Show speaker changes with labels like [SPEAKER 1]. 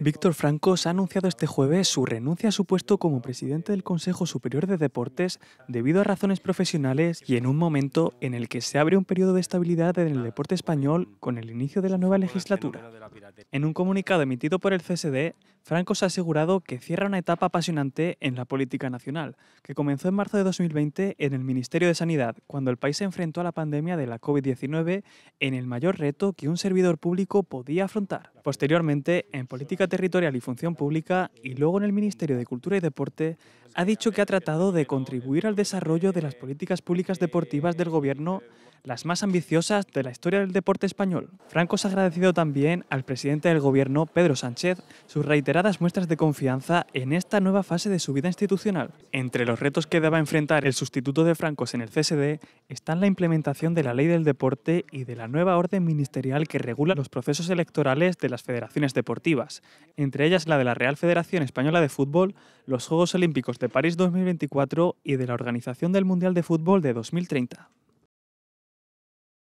[SPEAKER 1] Víctor Francos ha anunciado este jueves su renuncia a su puesto como presidente del Consejo Superior de Deportes debido a razones profesionales y en un momento en el que se abre un periodo de estabilidad en el deporte español con el inicio de la nueva este legislatura. En un comunicado emitido por el CSD, Francos ha asegurado que cierra una etapa apasionante en la política nacional, que comenzó en marzo de 2020 en el Ministerio de Sanidad, cuando el país se enfrentó a la pandemia de la COVID-19 en el mayor reto que un servidor público podía afrontar. Posteriormente, en Política Territorial y Función Pública y luego en el Ministerio de Cultura y Deporte ha dicho que ha tratado de contribuir al desarrollo de las políticas públicas deportivas del gobierno, las más ambiciosas de la historia del deporte español. Francos ha agradecido también al presidente del gobierno, Pedro Sánchez, sus reiteradas muestras de confianza en esta nueva fase de su vida institucional. Entre los retos que deba enfrentar el sustituto de Francos en el CSD están la implementación de la ley del deporte y de la nueva orden ministerial que regula los procesos electorales de las federaciones deportivas, entre ellas la de la Real Federación Española de Fútbol, los Juegos Olímpicos de París 2024 y de la Organización del Mundial de Fútbol de 2030.